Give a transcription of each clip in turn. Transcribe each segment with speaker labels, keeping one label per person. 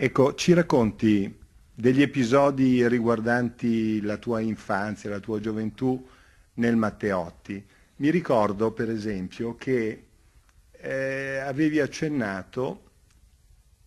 Speaker 1: Ecco, ci racconti degli episodi riguardanti la tua infanzia, la tua gioventù nel Matteotti. Mi ricordo, per esempio, che eh, avevi accennato,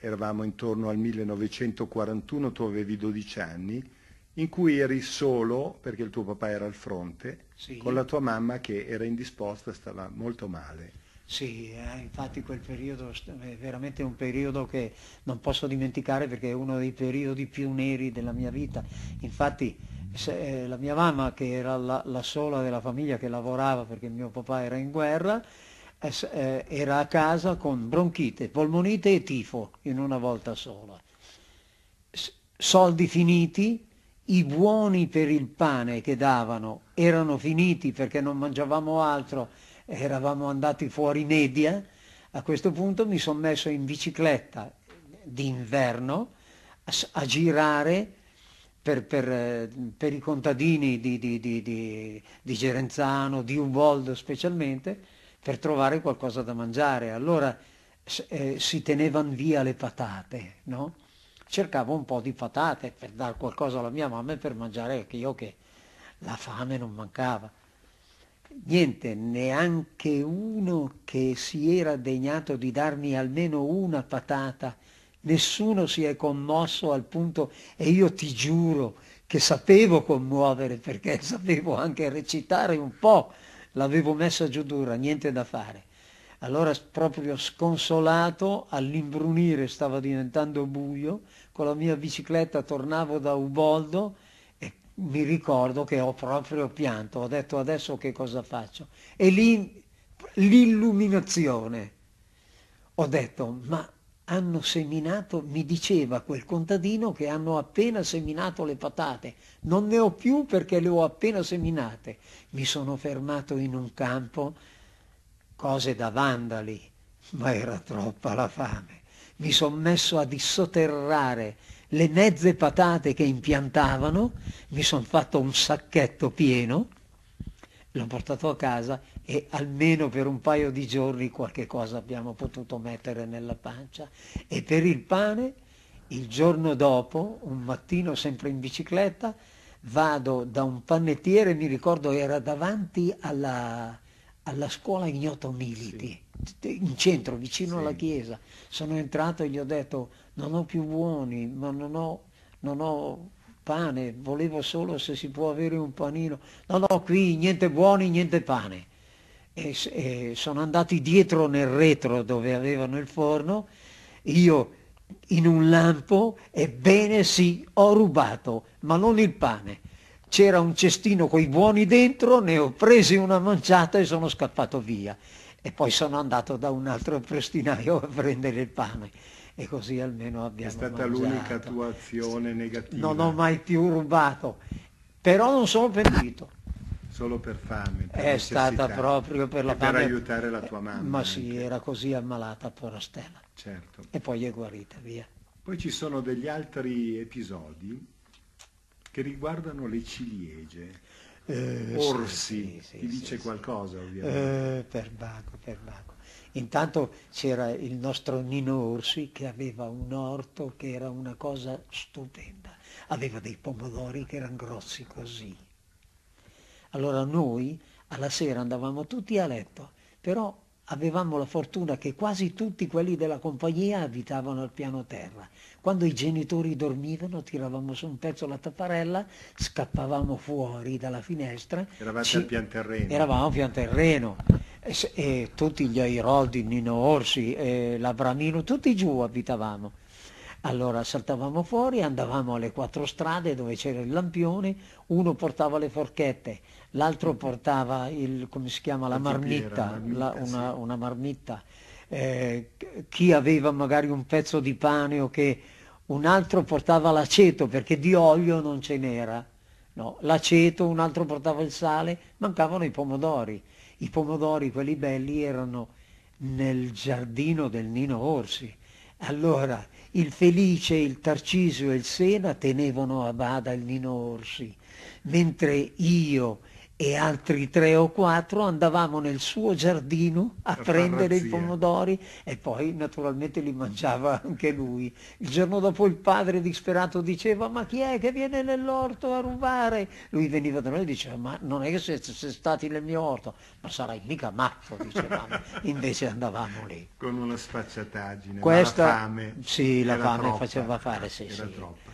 Speaker 1: eravamo intorno al 1941, tu avevi 12 anni, in cui eri solo, perché il tuo papà era al fronte, sì. con la tua mamma che era indisposta, stava molto male. Sì, eh, infatti quel periodo è veramente un periodo che non posso dimenticare perché è uno dei periodi più neri della mia vita. Infatti se, eh, la mia mamma, che era la, la, sola della famiglia che lavorava perché mio papà era in guerra, eh, eh era a casa con bronchite, polmonite e tifo in una volta sola. S soldi finiti, i buoni per il pane che davano erano finiti perché non mangiavamo altro eravamo andati fuori media, a questo punto mi sono messo in bicicletta d'inverno a, a girare per, per, eh, per, i contadini di, di, di, di, Gerenzano, di Uboldo specialmente, per trovare qualcosa da mangiare. Allora eh, si tenevano via le patate, no? Cercavo un po' di patate per dare qualcosa alla mia mamma e per mangiare, perché io che la fame non mancava. Niente, neanche uno che si era degnato di darmi almeno una patata. Nessuno si è commosso al punto, e io ti giuro che sapevo commuovere perché sapevo anche recitare un po', l'avevo messa giù dura, niente da fare. Allora proprio sconsolato, all'imbrunire stava diventando buio, con la mia bicicletta tornavo da Uboldo, mi ricordo che ho proprio pianto, ho detto adesso che cosa faccio? E lì l'illuminazione. Ho detto, ma hanno seminato, mi diceva quel contadino che hanno appena seminato le patate, non ne ho più perché le ho appena seminate. Mi sono fermato in un campo, cose da vandali, ma era troppa la fame. Mi sono messo a dissoterrare le mezze patate che impiantavano, mi sono fatto un sacchetto pieno, l'ho portato a casa e almeno per un paio di giorni qualche cosa abbiamo potuto mettere nella pancia. E per il pane, il giorno dopo, un mattino sempre in bicicletta, vado da un panettiere, mi ricordo era davanti alla, alla scuola Ignoto Militi. Sì in centro, vicino sì. alla chiesa. Sono entrato e gli ho detto non ho più buoni, ma non ho, non ho pane, volevo solo se si può avere un panino. No, no, qui niente buoni, niente pane. E, e sono andati dietro nel retro dove avevano il forno, io in un lampo, ebbene sì, ho rubato, ma non il pane. C'era un cestino con i buoni dentro, ne ho presi una manciata e sono scappato via e poi sono andato da un altro prestinaio a prendere il pane e così almeno abbiamo È stata mangiato. l'unica tua azione negativa. Non ho mai più rubato, però non sono pentito. Solo per fame. Per È stata proprio per la e fame. Per aiutare la tua eh, mamma. Ma anche. sì, era così ammalata Porastella. Certo. E poi è guarita, via. Poi ci sono degli altri episodi che riguardano le ciliegie. Eh, Orsi, sì, sì, ti dice qualcosa ovviamente. Eh, per vago, per vago. Intanto c'era il nostro Nino Orsi che aveva un orto che era una cosa stupenda, aveva dei pomodori che erano grossi così. Allora noi alla sera andavamo tutti a letto, però avevamo la fortuna che quasi tutti quelli della compagnia abitavano al piano terra. Quando i genitori dormivano tiravamo su un pezzo la tapparella, scappavamo fuori dalla finestra. Eravate ci... al terreno. Eravamo al pianterreno. E, e, tutti gli Airoldi, Nino Orsi, eh, Labramino, tutti giù abitavamo. Allora saltavamo fuori, andavamo alle quattro strade dove c'era il lampione, uno portava le forchette, l'altro mm-hmm. portava il, come si chiama, la, la marmitta, marmitta la, una, sì. una, marmitta. Eh, chi aveva magari un pezzo di pane o che un altro portava l'aceto perché di olio non ce n'era. No, l'aceto, un altro portava il sale, mancavano i pomodori. I pomodori, quelli belli, erano nel giardino del Nino Orsi. Allora, il Felice, il Tarcisio e il Sena tenevano a bada il Nino Orsi, mentre io e altri tre o quattro andavamo nel suo giardino a La prendere farrazia. i pomodori e poi naturalmente li mangiava anche lui. Il giorno dopo il padre disperato diceva ma chi è che viene nell'orto a rubare? Lui veniva da noi e diceva ma non è che sei, sei stati nel mio orto, ma sarai mica matto, dicevamo. Invece andavamo lì. Con una sfacciataggine, Questa, la fame. Sì, la fame troppa. faceva fare, sì, era sì. Troppa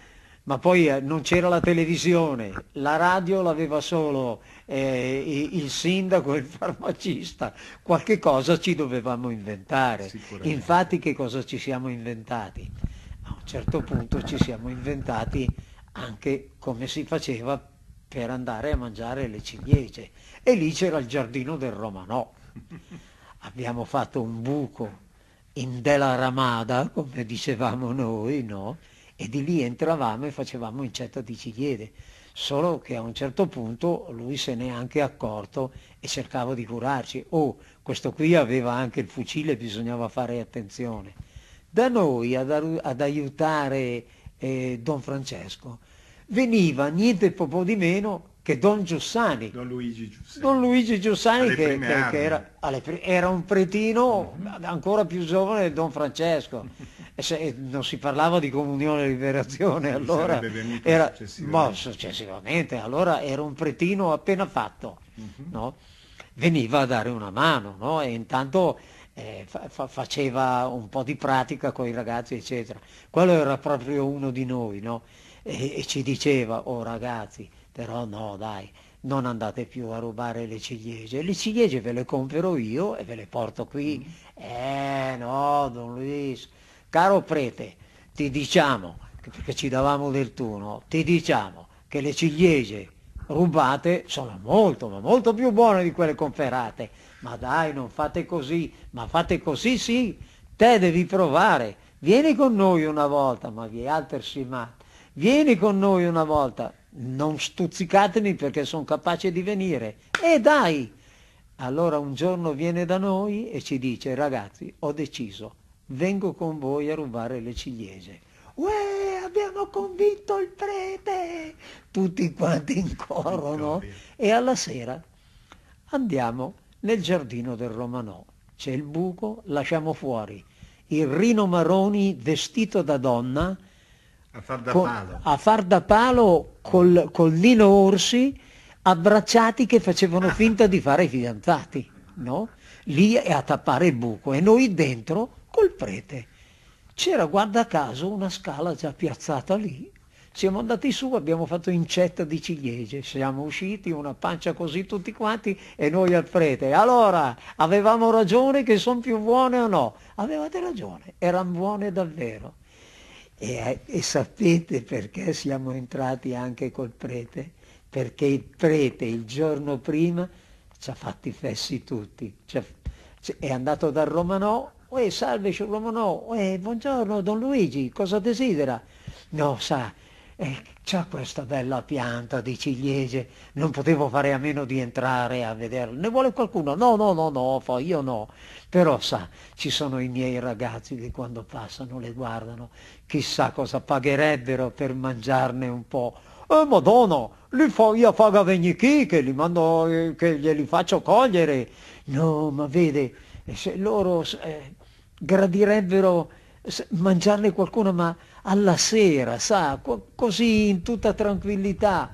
Speaker 1: ma poi eh, non c'era la televisione, la radio l'aveva solo eh, il sindaco e il farmacista, qualche cosa ci dovevamo inventare. Infatti che cosa ci siamo inventati? A un certo punto ci siamo inventati anche come si faceva per andare a mangiare le ciliegie e lì c'era il giardino del Romanò. Abbiamo fatto un buco in della ramada, come dicevamo noi, no? e di lì entravamo e facevamo incetta di ciliege, solo che a un certo punto lui se n'è anche accorto e cercava di curarci. Oh, questo qui aveva anche il fucile, bisognava fare attenzione. Da noi ad, ad aiutare eh, Don Francesco veniva niente po' di meno che Don Giussani. Don Luigi Giussani. Don Luigi Giussani che, che, che era, era, un pretino mm-hmm. ancora più giovane di Don Francesco. Eh, se, eh, non si parlava di comunione e liberazione, eh, allora era, boh, successivamente, allora era un pretino appena fatto, uh-huh. no? veniva a dare una mano no? e intanto eh, fa, fa, faceva un po' di pratica con i ragazzi, eccetera. Quello era proprio uno di noi no? e, e ci diceva, oh ragazzi, però no dai, non andate più a rubare le ciliegie, le ciliegie ve le compro io e ve le porto qui. Mm. Eh no, Don Luis, Caro prete, ti diciamo, perché ci davamo del tu, ti diciamo che le ciliegie rubate sono molto, ma molto più buone di quelle conferate. Ma dai, non fate così, ma fate così sì, te devi provare. Vieni con noi una volta, ma vi altersi ma, Vieni con noi una volta, non stuzzicatemi perché sono capace di venire. E dai! Allora un giorno viene da noi e ci dice, ragazzi, ho deciso, vengo con voi a rubare le ciliegie. Uè, abbiamo convinto il prete! Tutti quanti in coro, no? e alla sera andiamo nel giardino del Romanò. C'è il buco, lasciamo fuori il Rino Maroni vestito da donna a far da con, palo, a far da palo col, con Lino Orsi abbracciati che facevano finta di fare i fidanzati, no? Lì è a tappare il buco e noi dentro col prete. C'era, guarda caso, una scala già piazzata lì. Siamo andati su, abbiamo fatto incetta di ciliegie, siamo usciti, una pancia così tutti quanti e noi al prete. Allora, avevamo ragione che sono più buone o no? Avevate ragione, erano buone davvero. E, e sapete perché siamo entrati anche col prete? Perché il prete il giorno prima ci ha fatti fessi tutti. Ci ha, è andato dal Romanò Uè, salve, l'uomo no. Uè, buongiorno, Don Luigi, cosa desidera? No, sa, eh, c'ha questa bella pianta di ciliegie, non potevo fare a meno di entrare a vederla. Ne vuole qualcuno? No, no, no, no, fa, io no. Però sa, ci sono i miei ragazzi che quando passano le guardano, chissà cosa pagherebbero per mangiarne un po'. Eh, madonna, li fa, io pago vegni chi che li mando, eh, che glieli faccio cogliere. No, ma vede, se loro eh, gradirebbero mangiarne qualcuno ma alla sera, sa, così in tutta tranquillità,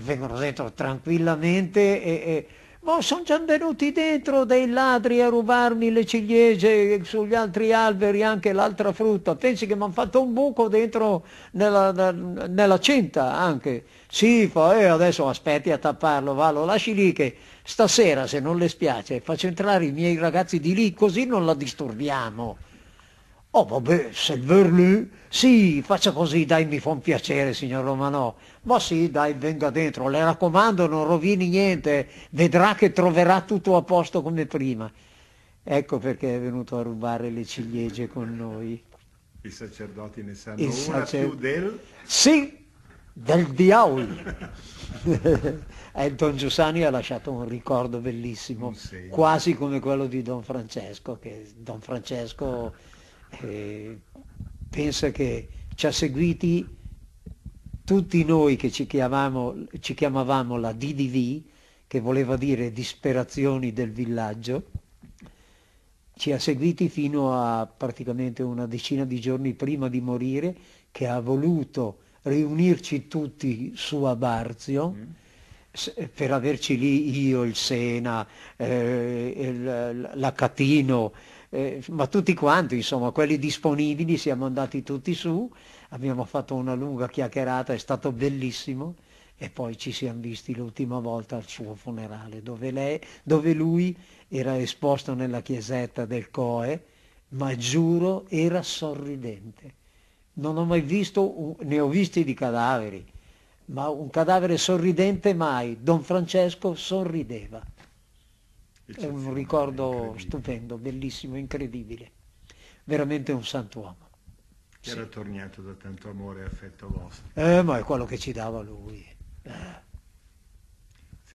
Speaker 1: vengono dentro tranquillamente e, e boh, sono già venuti dentro dei ladri a rubarmi le ciliegie sugli altri alberi, anche l'altra frutta. Pensi che mi hanno fatto un buco dentro nella, nella cinta anche. Sì, poi eh, adesso aspetti a tapparlo, va, lo lasci lì che stasera, se non le spiace, faccio entrare i miei ragazzi di lì, così non la disturbiamo. Oh vabbè, se ver lui, sì, faccia così, dai, mi fa un piacere, signor Romano. Ma sì, dai, venga dentro, le raccomando, non rovini niente, vedrà che troverà tutto a posto come prima. Ecco perché è venuto a rubare le ciliegie con noi. I sacerdoti ne sanno Il una sacer... più del... Sì, del diavolo. eh, Don Giussani ha lasciato un ricordo bellissimo, un quasi come quello di Don Francesco, che Don Francesco eh, pensa che ci ha seguiti tutti noi che ci, chiamavamo, ci chiamavamo la DDV, che voleva dire disperazioni del villaggio, ci ha seguiti fino a praticamente una decina di giorni prima di morire, che ha voluto riunirci tutti su a Barzio mm. Eh, per averci lì io, il Sena, eh, il, la eh, ma tutti quanti, insomma, quelli disponibili, siamo andati tutti su, abbiamo fatto una lunga chiacchierata, è stato bellissimo e poi ci siamo visti l'ultima volta al suo funerale, dove, lei, dove lui era esposto nella chiesetta del Coe, ma giuro era sorridente. Non ho mai visto, ne ho visti di cadaveri, ma un cadavere sorridente mai. Don Francesco sorrideva. È un ricordo stupendo, bellissimo, incredibile. Veramente un santuomo. Che sì. era tornato da tanto amore e affetto vostro. Eh, ma è quello che ci dava lui. Eh.